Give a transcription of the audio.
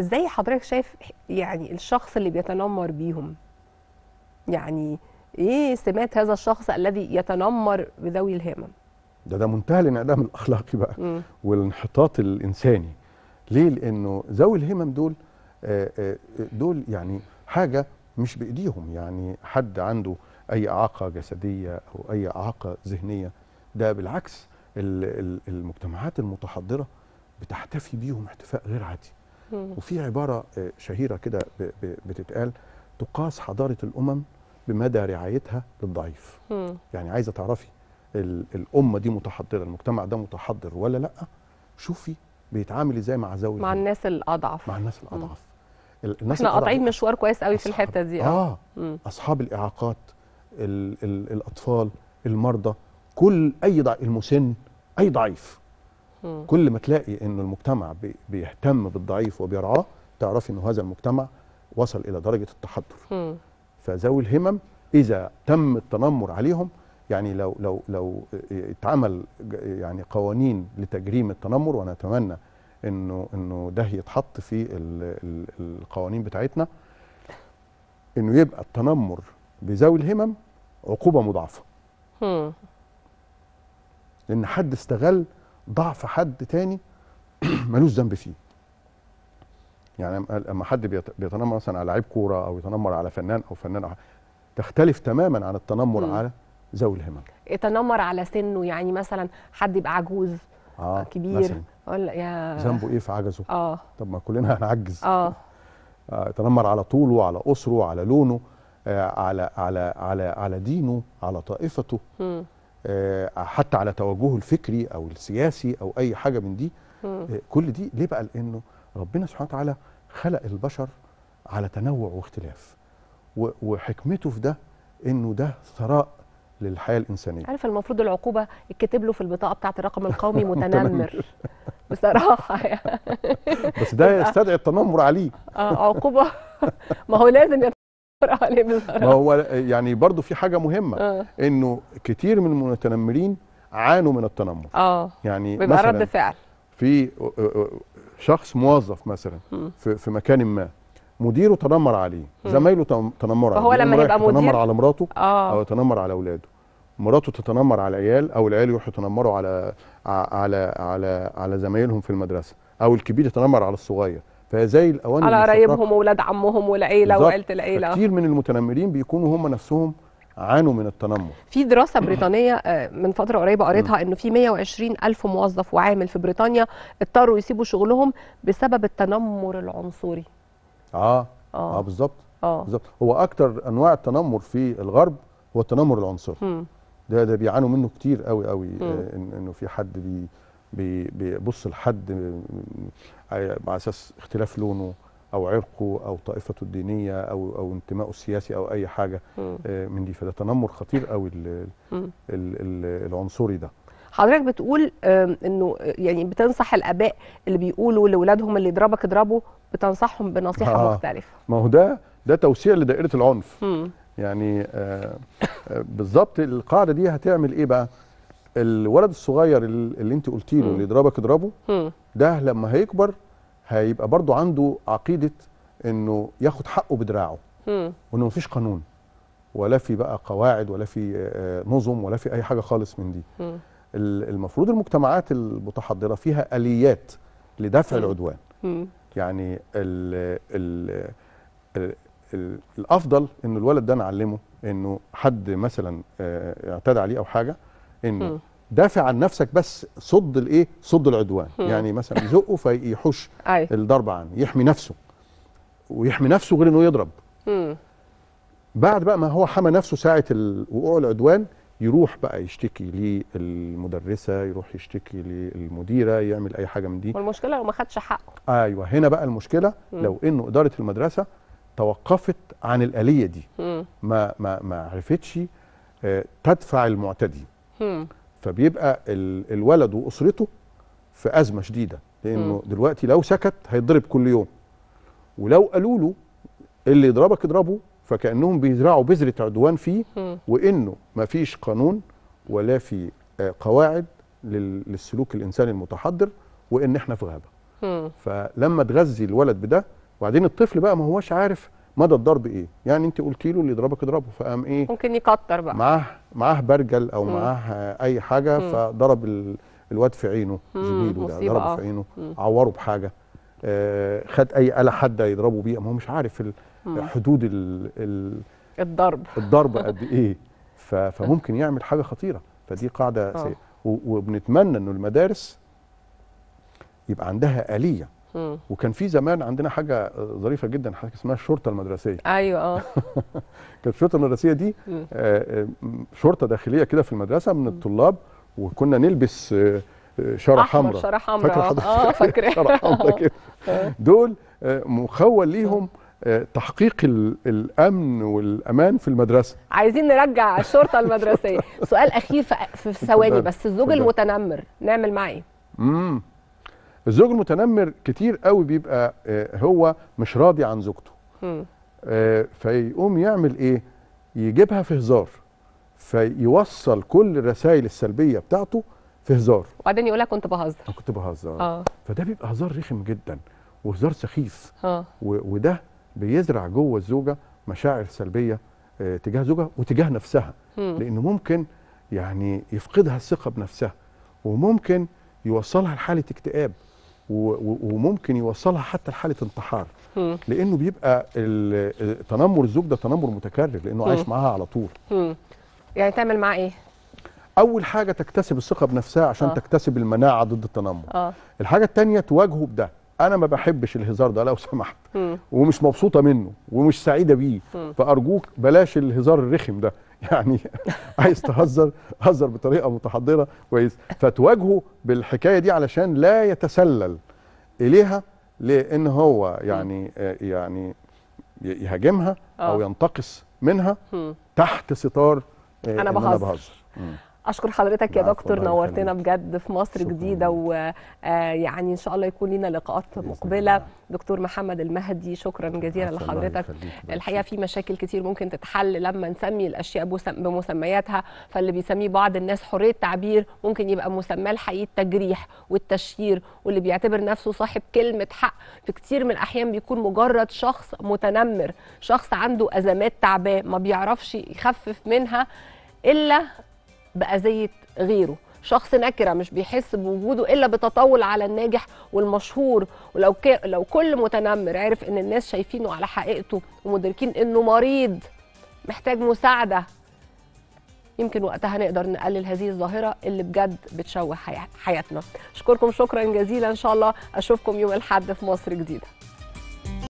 ازاي حضرتك شايف يعني الشخص اللي بيتنمر بيهم يعني ايه سمات هذا الشخص الذي يتنمر بذوي الهمم ده ده منتهى الانعدام الاخلاقي بقى مم. والانحطاط الانساني ليه لانه ذوي الهمم دول آه، آه، دول يعني حاجه مش بايديهم يعني حد عنده اي اعاقه جسديه او اي اعاقه ذهنيه ده بالعكس المجتمعات المتحضره بتحتفي بيهم احتفاء غير عادي وفي عباره آه، شهيره كده بتتقال تقاس حضاره الامم بمدى رعايتها للضعيف يعني عايزه تعرفي الامه دي متحضره المجتمع ده متحضر ولا لا شوفي بيتعامل ازاي مع ذوي مع الناس الاضعف مع الناس الاضعف الناس احنا قاطعين مشوار كويس قوي في الحته دي آه. اه مم. اصحاب الاعاقات الـ الـ الاطفال المرضى كل اي ضع... المسن اي ضعيف م. كل ما تلاقي ان المجتمع بيهتم بالضعيف وبيرعاه تعرفي ان هذا المجتمع وصل الى درجه التحضر فذوي الهمم اذا تم التنمر عليهم يعني لو لو لو اتعمل يعني قوانين لتجريم التنمر وانا اتمنى انه انه ده يتحط في القوانين بتاعتنا انه يبقى التنمر بذوي الهمم عقوبه مضاعفه. لان حد استغل ضعف حد تاني ملوش ذنب فيه يعني لما حد بيتنمر مثلا على لعيب كوره او يتنمر على فنان او فنان أو تختلف تماما عن التنمر م. على ذوي الهمم يتنمر على سنه يعني مثلا حد يبقى عجوز آه كبير ولا يا ذنبه ايه في عجزه اه طب ما كلنا هنعجز اه, آه، يتنمر على طوله على اسره على لونه آه، على على على على دينه على طائفته م. آه، حتى على توجهه الفكري او السياسي او اي حاجه من دي آه، كل دي ليه بقى لانه ربنا سبحانه وتعالى خلق البشر على تنوع واختلاف وحكمته في ده انه ده ثراء للحياه الانسانيه عارف المفروض العقوبه اتكتب له في البطاقه بتاعه الرقم القومي متنمر بصراحه يعني بس ده يستدعي التنمر عليه اه عقوبه ما هو لازم عليه بالظبط ما هو يعني برضو في حاجه مهمه آه. انه كتير من المتنمرين عانوا من التنمر اه يعني بيبقى رد فعل في آه، آه، شخص موظف مثلا م. في, في مكان ما مديره تنمر عليه زمايله تنمر عليه فهو لما يبقى مدير تنمر على مراته آه. او يتنمر على اولاده مراته تتنمر على العيال او العيال يروحوا يتنمروا على على على على زمايلهم في المدرسه او الكبير يتنمر على الصغير فزي الاواني على قرايبهم واولاد عمهم والعيله وعيله العيله كتير من المتنمرين بيكونوا هم نفسهم عانوا من التنمر في دراسة بريطانية آه، من فترة قريبة قريتها أنه في 120 ألف موظف وعامل في بريطانيا اضطروا يسيبوا شغلهم بسبب التنمر العنصري آه آه, آه بالظبط آه بالظبط هو أكتر أنواع التنمر في الغرب هو التنمر العنصري ده ده بيعانوا منه كتير قوي قوي آه إنه في حد بي بيبص لحد آه، على اساس اختلاف لونه او عرقه او طائفته الدينيه او او انتمائه السياسي او اي حاجه آه، من دي فده تنمر خطير قوي العنصري ده حضرتك بتقول انه آه، يعني بتنصح الاباء اللي بيقولوا لاولادهم اللي يضربك اضربه بتنصحهم بنصيحه آه مختلفه ما هو ده ده توسيع لدائره العنف مم. يعني آه بالظبط القاعده دي هتعمل ايه بقى؟ الولد الصغير اللي انت قلتي له اللي يضربك اضربه ده لما هيكبر هيبقى برضه عنده عقيده انه ياخد حقه بدراعه وانه مفيش قانون ولا في بقى قواعد ولا في آه، آه، نظم ولا في اي حاجه خالص من دي المفروض المجتمعات المتحضره فيها اليات لدفع العدوان يعني الـ الـ الـ الـ الافضل ان الولد ده نعلمه انه حد مثلا آه، اعتدى عليه او حاجه انه دافع عن نفسك بس صد الايه صد العدوان يعني مثلا يزقه فيحوش الضربه عنه يحمي نفسه ويحمي نفسه غير انه يضرب بعد بقى ما هو حمى نفسه ساعه وقوع العدوان يروح بقى يشتكي للمدرسه يروح يشتكي للمديره يعمل اي حاجه من دي والمشكله لو ما خدش حقه ايوه هنا بقى المشكله م. لو انه اداره المدرسه توقفت عن الاليه دي م. ما ما ما عرفتش آه، تدفع المعتدي فبيبقى الولد واسرته في ازمه شديده لانه مم. دلوقتي لو سكت هيتضرب كل يوم ولو قالوا له اللي يضربك اضربه فكانهم بيزرعوا بذره عدوان فيه مم. وانه ما فيش قانون ولا في آه، قواعد للسلوك الانساني المتحضر وان احنا في غابه فلما تغذي الولد بده وبعدين الطفل بقى ما هوش عارف مدى الضرب ايه يعني انت قلتي له اللي يضربك اضربه فقام ايه ممكن يكتر بقى معاه معاه برجل او مم. معاه اي حاجه مم. فضرب الواد في عينه زميله ده ضربه آه. في عينه مم. عوره بحاجه آه خد اي اله حد يضربه بيها ما هو مش عارف حدود ال... ال... الضرب الضرب قد ايه فممكن يعمل حاجه خطيره فدي قاعده آه. سيئه وبنتمنى انه المدارس يبقى عندها اليه وكان في زمان عندنا حاجه ظريفه جدا حاجه اسمها الشرطه المدرسيه ايوه اه كانت الشرطه المدرسيه دي آه، آه، شرطه داخليه كده في المدرسه من الطلاب وكنا نلبس آه، شاره حمراء شاره حمراء اه فاكر شاره حمراء كده دول مخول ليهم تحقيق الامن والامان في المدرسه عايزين نرجع الشرطه المدرسيه سؤال اخير في ثواني بس الزوج المتنمر نعمل معاه ايه الزوج المتنمر كتير قوي بيبقى آه، هو مش راضي عن زوجته آه، فيقوم يعمل ايه يجيبها في هزار فيوصل كل الرسائل السلبيه بتاعته في هزار وبعدين يقول لك كنت بهزر كنت بهزر اه فده بيبقى هزار رخم جدا وهزار سخيف اه وده بيزرع جوه الزوجه مشاعر سلبيه آه، تجاه زوجها وتجاه نفسها م. لانه ممكن يعني يفقدها الثقه بنفسها وممكن يوصلها لحاله اكتئاب وممكن يوصلها حتى لحاله انتحار لانه بيبقى تنمر الزوج ده تنمر متكرر لانه عايش معاها على طول يعني تعمل معاه ايه اول حاجه تكتسب الثقه بنفسها عشان آه. تكتسب المناعه ضد التنمر آه. الحاجه الثانيه تواجهه بده انا ما بحبش الهزار ده لو سمحت م. ومش مبسوطه منه ومش سعيده بيه م. فارجوك بلاش الهزار الرخم ده يعني عايز تهزر هزر بطريقه متحضره كويس فتواجهه بالحكايه دي علشان لا يتسلل اليها لان هو يعني يعني يهاجمها او آه. ينتقص منها تحت ستار آه، انا بهزر اشكر حضرتك يا دكتور نورتنا بجد في مصر جديده ويعني آه، ان شاء الله يكون لنا لقاءات مقبله دكتور محمد المهدي شكرا جزيلا لحضرتك الحقيقه في مشاكل كتير ممكن تتحل لما نسمي الاشياء بمسمياتها فاللي بيسميه بعض الناس حريه تعبير ممكن يبقى مسماه الحقيقي التجريح والتشهير واللي بيعتبر نفسه صاحب كلمه حق في كتير من الاحيان بيكون مجرد شخص متنمر شخص عنده ازمات تعباه ما بيعرفش يخفف منها الا باذيه غيره شخص نكره مش بيحس بوجوده الا بتطاول على الناجح والمشهور ولو ك... لو كل متنمر عرف ان الناس شايفينه على حقيقته ومدركين انه مريض محتاج مساعده يمكن وقتها نقدر نقلل هذه الظاهره اللي بجد بتشوه حياتنا اشكركم شكرا جزيلا ان شاء الله اشوفكم يوم الاحد في مصر جديده